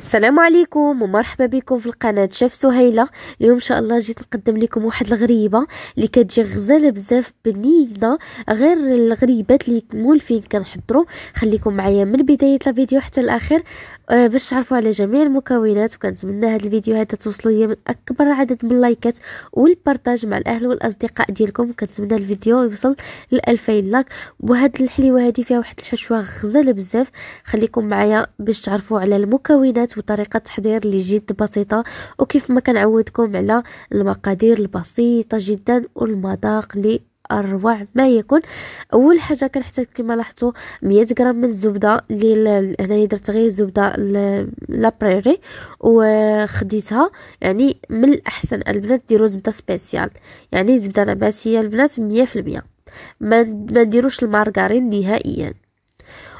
السلام عليكم ومرحبا بكم في القناة شاف سهيلة اليوم ان شاء الله جيت نقدم لكم واحد الغريبة اللي كتجي غزالة بزاف بنينة غير الغريبات اللي مولفين كنحضرو خليكم معايا من بداية الفيديو حتى الاخر آه، باش تعرفوا على جميع المكونات وكنتمنى هذا الفيديو هذا توصلوا ليا من اكبر عدد من اللايكات والبارطاج مع الاهل والاصدقاء ديالكم كنتمنى الفيديو يوصل ل 2000 لايك وهاد الحليوه هذه فيها واحد الحشوه غزاله بزاف خليكم معايا باش تعرفوا على المكونات وطريقه التحضير اللي جد بسيطه وكيف ما كنعودكم على المقادير البسيطه جدا والمذاق اللي اروع ما يكون اول حاجه كنحتاج كما لاحظتوا 100 غرام من الزبده اللي هنايا درت غير الزبده لابريري وخديتها يعني من الاحسن البنات ديروا زبده سبيسيال يعني زبده نباتيه البنات 100% ما نديروش المارغرين نهائيا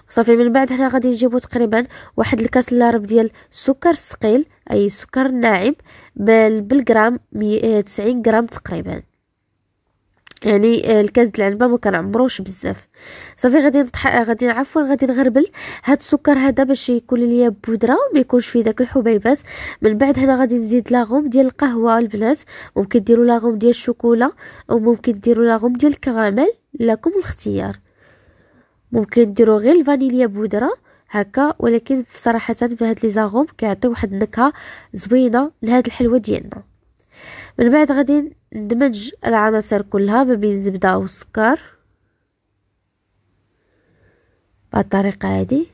صافي من بعد هنا غادي نجيبو تقريبا واحد الكاس لارب ديال السكر الثقيل اي السكر الناعم بالجرام 90 غرام تقريبا يعني آه، الكاس د العنبه ما كنعمروش بزاف صافي غادي نطح غادي عفوا غادي نغربل هاد السكر هذا باش يكون ليا بودره وما يكونش فيه داك الحبيبات من بعد هنا غادي نزيد لاغوم ديال القهوه البنات ممكن ديروا لاغوم ديال الشوكولا او ممكن ديروا لاغوم ديال الكراميل لكم الاختيار ممكن ديروا غير الفانيليا بودره هكا ولكن صراحه في هاد لي زاغوم كيعطي واحد النكهه زوينه لهاد الحلوه ديالنا من بعد غادي ندمج العناصر كلها ما بين الزبده والسكر بهاد الطريقه هذه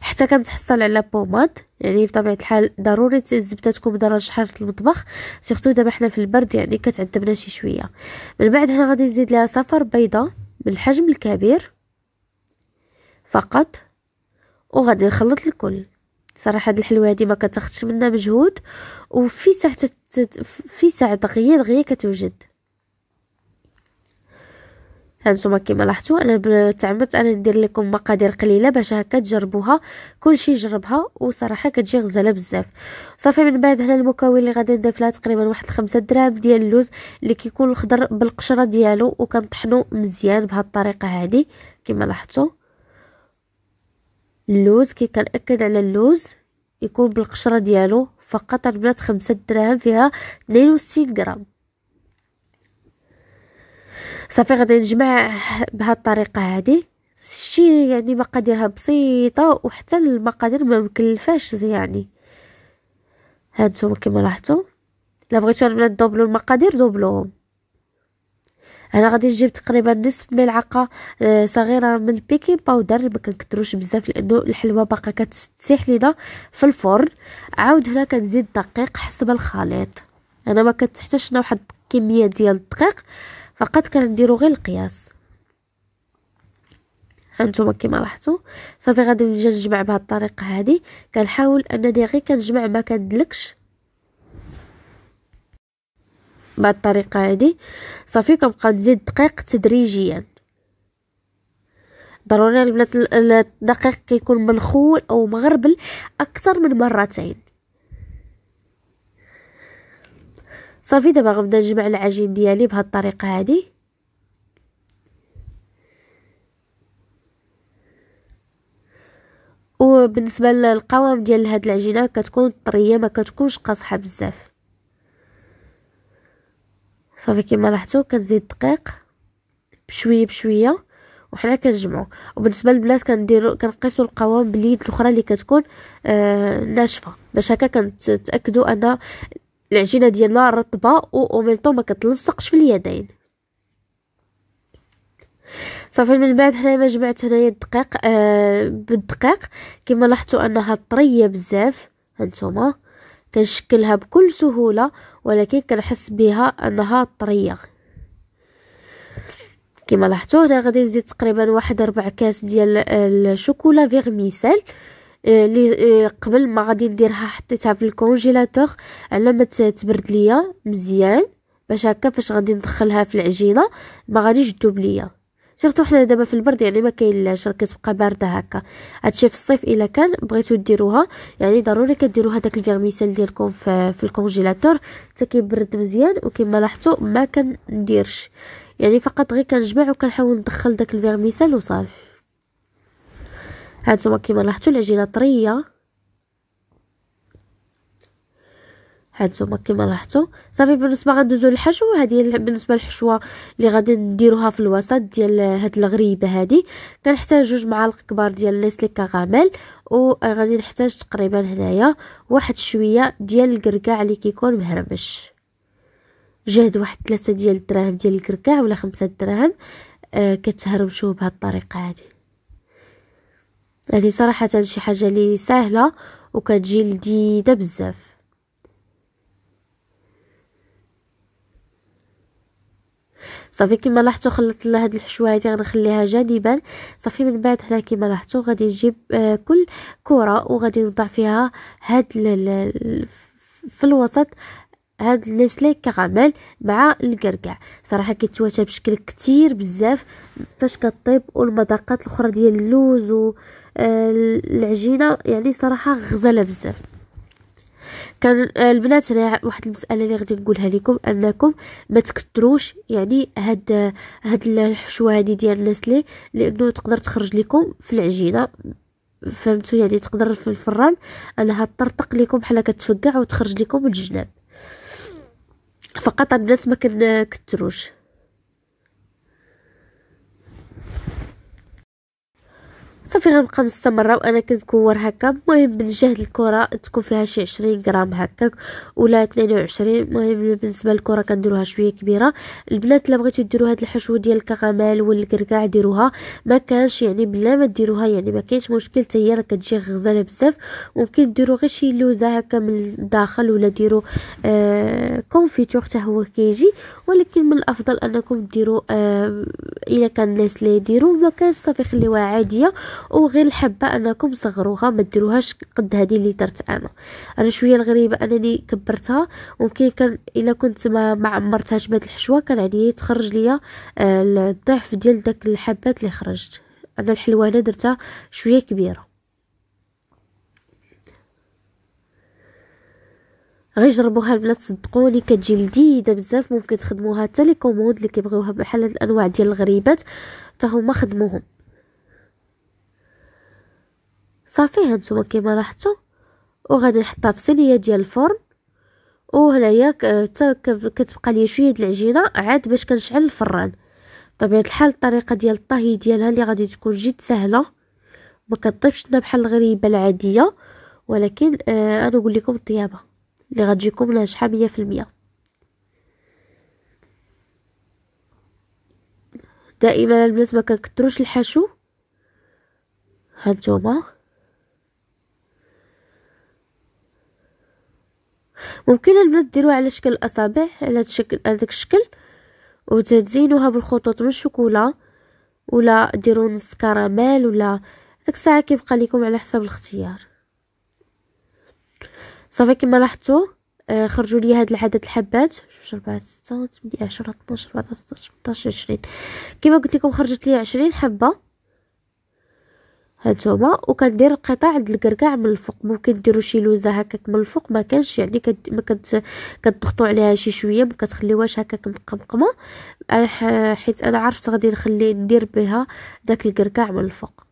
حتى كنتحصل على بوماد يعني بطبيعه الحال ضروري الزبده تكون بدرجه حراره المطبخ سيغتو دابا حنا في البرد يعني كتعذبنا شي شويه من بعد هنا غادي نزيد لها صفر بيضه بالحجم الكبير فقط وغادي نخلط الكل صراحه هاد الحلوه هادي ما كتاخذش منها مجهود وفي ساعه تت... في ساعه دغيا دغيا كتوجد هانتوما كما لاحظتوا انا تعمدت انا ندير لكم مقادير قليله باش هكا تجربوها كلشي جربها وصراحه كتجي غزاله بزاف صافي من بعد هنا المكون اللي غادي نضيف لها تقريبا واحد الخمسة دراهم ديال اللوز اللي كيكون الخضر بالقشره ديالو وكنطحنو مزيان بهاد الطريقه هادي كما لاحظتوا اللوز كي كنأكد على اللوز يكون بالقشره ديالو فقط البنات خمسة دراهم فيها اثنين وستين غرام صافي غادي نجمع بهاد الطريقه هادي شي يعني مقاديرها بسيطه وحتى المقادير ما مكلفاش يعني هانتوما كيما لاحظتوا الا بغيتو نبدا دوبلو المقادير دوبلوهم انا غادي نجيب تقريبا نصف ملعقه آه، صغيره من البيكين باودر ما كنكثروش بزاف لانه الحلوه باقا كتسيح لينا في الفرن عاود هنا كنزيد دقيق حسب الخليط انا ما كتحتاجش واحد الكميه ديال الدقيق فقط كنديرو غير القياس هانتوما كيما لاحظتوا صافي غادي نجي نجمع بهاد الطريقه هذه كنحاول انني غير كنجمع ما كندلكش بهاد الطريقه هادي صافي كنبقى نزيد الدقيق تدريجيا ضروري البنات الدقيق كيكون منخول او مغربل اكثر من مرتين صافي دابا غنبدا نجمع العجين ديالي بهاد الطريقه هادي وبالنسبه للقوام ديال هاد العجينه كتكون طريه ما كتكونش قاصحه بزاف صافي كما لاحظتوا كنزيد الدقيق بشويه بشويه وحنا كنجمعوا وبالنسبه للبنات كنديروا كنقيسوا القوام باليد الاخرى اللي كتكون آه ناشفه باش هكا كنتاكدوا ان العجينه ديالنا رطبه ومن طون ما كتلصقش في اليدين صافي من بعد حنا ما جمعت هنايا الدقيق آه بالدقيق كما لاحظتوا انها طريه بزاف هانتوما كنشكلها بكل سهوله ولكن كنحس بها انها طريه كما لاحظتوا هنا غادي نزيد تقريبا واحد ربع كاس ديال الشوكولا فيغميسيل آه، اللي آه، قبل ما غادي نديرها حطيتها في الكونجيلاتور على ما تبرد ليا مزيان باش هكا فاش غادي ندخلها في العجينه ما غاديش تذوب ليا سيرتو حنا دابا في البرد يعني ما لا راه كتبقى بارده هكا هادشي في الصيف الا كان بغيتو ديروها يعني ضروري كديروا هذاك الفيرميسيل ديالكم في, في الكونجيلاتور حتى كيبرد مزيان وكما لاحظتوا ما كنديرش يعني فقط غير كنجمع وكنحاول ندخل داك الفيرميسيل وصافي هانتوما كما لاحظتوا العجينه طريه هانتوما كما لاحظتوا صافي بالنسبه غندوزو للحشو هذه بالنسبه للحشوه اللي غادي نديروها في الوسط ديال هاد الغريبه هادي كنحتاج جوج معالق كبار ديال نيسلي كغاميل وغادي نحتاج تقريبا هنايا واحد شويه ديال الكركاع اللي كيكون مهرمش جهد واحد ثلاثة ديال الدراهم ديال الكركاع ولا خمسة دراهم آه كتهرمشو بهاد الطريقه هادي هادي صراحه شي حاجه لي سهله وكتجي لذيذه بزاف صافي كيما لاحظتوا خلطت لها هاد الحشوه هادي غنخليها جانبا صافي من بعد هنا كيما لاحظتوا غادي نجيب آه كل كره وغادي نوضع فيها هاد في الوسط هاد ليسلي كراميل مع الكركع صراحه كيتواتى بشكل كتير بزاف فاش كطيب والمذاقات الاخرى ديال اللوز والعجينه آه، يعني صراحه غزاله بزاف كان البنات انا واحد المساله اللي غادي نقولها لكم انكم ما تكثروش يعني هاد هاد الحشوه هادي ديال النسلي لانه تقدر تخرج لكم في العجينه فهمتوا يعني تقدر في الفران انها تطرطق لكم بحال كتفقع وتخرج لكم الجناب فقط البنات ما كنكثروش صافي غنبقى مستمره وانا كنكور هكا المهم بالجهد الكره تكون فيها شي عشرين غرام هكا ولا وعشرين المهم بالنسبه للكره كنديروها شويه كبيره البنات الا بغيتو ديرو هاد الحشوه ديال الكراميل والكركاع ديروها ما كانش يعني بلا ما ديروها يعني ما كاينش مشكل تاهي راه كتجي غزاله بزاف ممكن ديرو غير شي لوزه هكا من الداخل ولا ديرو آه كونفيتور حتى هو كيجي ولكن من الافضل انكم ديرو آه الا كان الناس اللي يديروا ما كان صافي خليوها عاديه وغير الحبه انكم صغروها ما ديروهاش قد هذه اللي درت انا انا شويه الغريبه انني كبرتها ممكن كان الا كنت ما, ما عمرتهاش بهذه الحشوه كان عليا يعني تخرج ليا آه، الضعف ديال داك الحبات اللي خرجت انا الحلوانه درتها شويه كبيره غير جربوها البنات صدقوني كتجي لذيذه بزاف ممكن تخدموها حتى لي كوموند اللي كيبغيوها بحال هاد الانواع ديال الغريبات حتى هما خدموهم صافي هانتوما كيما لاحظتوا وغادي نحطها في صينيه ديال الفرن وهنايا حتى كتبقى لي شويه د العجينه عاد باش كنشعل الفران بطبيعه الحال الطريقه ديال الطهي ديالها اللي غادي تكون جد سهله ما كطيبش بحال الغريبه العاديه ولكن آه انا نقول لكم طيابه اللي غتجيكم ناجحه مية دائما البنات ما كنكثروش الحشو هانتوما ممكن البنات ديروها على شكل الاصابع على الشكل هذاك الشكل وتزينوها بالخطوط من الشوكولا ولا ديروا نص كراميل ولا داك الساعه كيبقى لكم على حسب الاختيار صافي كما لاحظتوا آه، خرجوا لي هاد العدد الحبات 4 6 8 10 12 14 16 20 كما قلت لكم خرجت لي 20 حبه هانتوما وكندير القطع عند الكركاع من الفوق ممكن ديروا شي لوزه هكاك من الفوق ما كانش يعني كد... ما كد... كتضغطوا عليها شي شويه ما كتخليوهاش هكاك مقمقمه حيت انا عرفت غادي نخلي ندير بها داك الكركاع من الفوق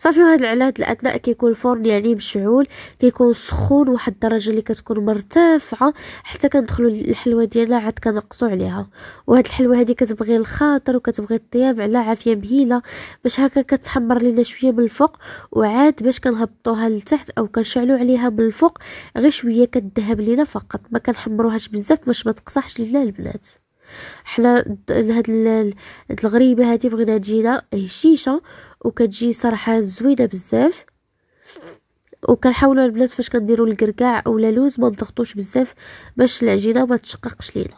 صافي هاد العلاد الاثناء كيكون الفرن يعني مشعول كيكون سخون واحد الدرجه اللي كتكون مرتفعه حتى كندخلوا الحلوه ديالنا عاد كنقصوا عليها وهاد الحلوه هادي كتبغي الخاطر وكتبغي الطياب على عافيه مهيله باش هكا كتحمر لينا شويه من الفوق وعاد باش كنهبطوها لتحت او كنشعلوا عليها من الفوق غير شويه كتذهب لينا فقط ما كنحمروهاش بزاف باش ما تقصحش لينا البنات حنا هاد الغريبه هادي بغينا تجينا هشيشه وكتجي صراحه زوينه بزاف وكنحاولوا البنات فاش كنديروا الكركاع اولا لوز ما نضغطوش بزاف باش العجينه ما تشققش لينا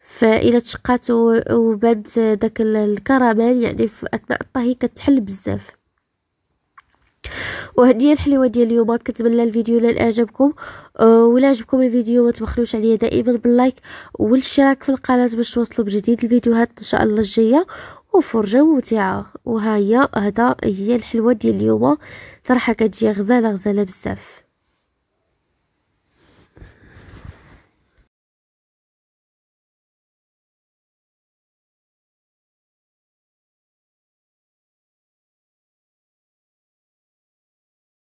فإلا تشقات وبانت داك الكراميل يعني في اثناء الطهي كتحل بزاف وهدي هي الحلوه ديال اليوم كنتمنى الفيديو نال اعجابكم آه، ولا عجبكم الفيديو ما تبخلوش عليا دائما باللايك والاشتراك في القناه باش توصلوا بجديد الفيديوهات ان شاء الله الجايه وفرجه ممتعه وهيا هي هذا هي الحلوه ديال اليوم صراحه كتجي غزاله غزاله بزاف